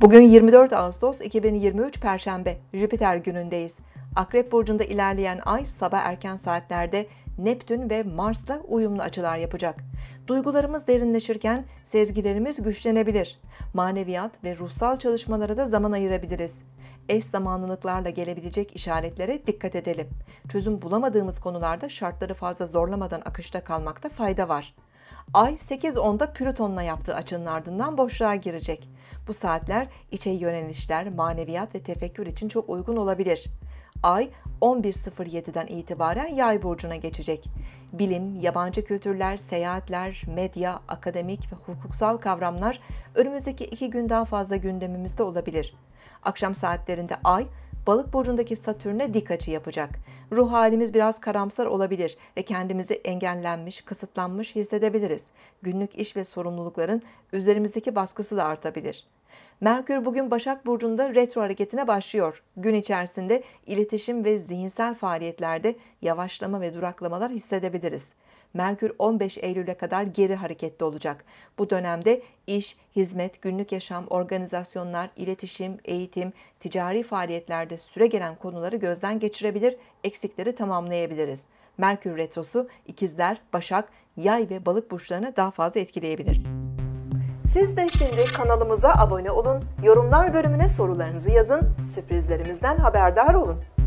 Bugün 24 Ağustos 2023 Perşembe, Jüpiter günündeyiz. Akrep burcunda ilerleyen ay sabah erken saatlerde Neptün ve Mars'la uyumlu açılar yapacak. Duygularımız derinleşirken sezgilerimiz güçlenebilir. Maneviyat ve ruhsal çalışmalara da zaman ayırabiliriz. Eş zamanlılıklarla gelebilecek işaretlere dikkat edelim. Çözüm bulamadığımız konularda şartları fazla zorlamadan akışta kalmakta fayda var. Ay 8.10'da Plüton'la yaptığı açının ardından boşluğa girecek. Bu saatler içe yönelişler, maneviyat ve tefekkür için çok uygun olabilir. Ay 11.07'den itibaren Yay burcuna geçecek. Bilim, yabancı kültürler, seyahatler, medya, akademik ve hukuksal kavramlar önümüzdeki iki gün daha fazla gündemimizde olabilir. Akşam saatlerinde Ay Balık burcundaki Satürn'e dik açı yapacak. Ruh halimiz biraz karamsar olabilir ve kendimizi engellenmiş, kısıtlanmış hissedebiliriz. Günlük iş ve sorumlulukların üzerimizdeki baskısı da artabilir. Merkür bugün Başak Burcu'nda retro hareketine başlıyor. Gün içerisinde iletişim ve zihinsel faaliyetlerde yavaşlama ve duraklamalar hissedebiliriz. Merkür 15 Eylül'e kadar geri hareketli olacak. Bu dönemde iş, hizmet, günlük yaşam, organizasyonlar, iletişim, eğitim, ticari faaliyetlerde süre gelen konuları gözden geçirebilir, eksikleri tamamlayabiliriz. Merkür retrosu ikizler, başak, yay ve balık burçlarını daha fazla etkileyebilir. Siz de şimdi kanalımıza abone olun, yorumlar bölümüne sorularınızı yazın, sürprizlerimizden haberdar olun.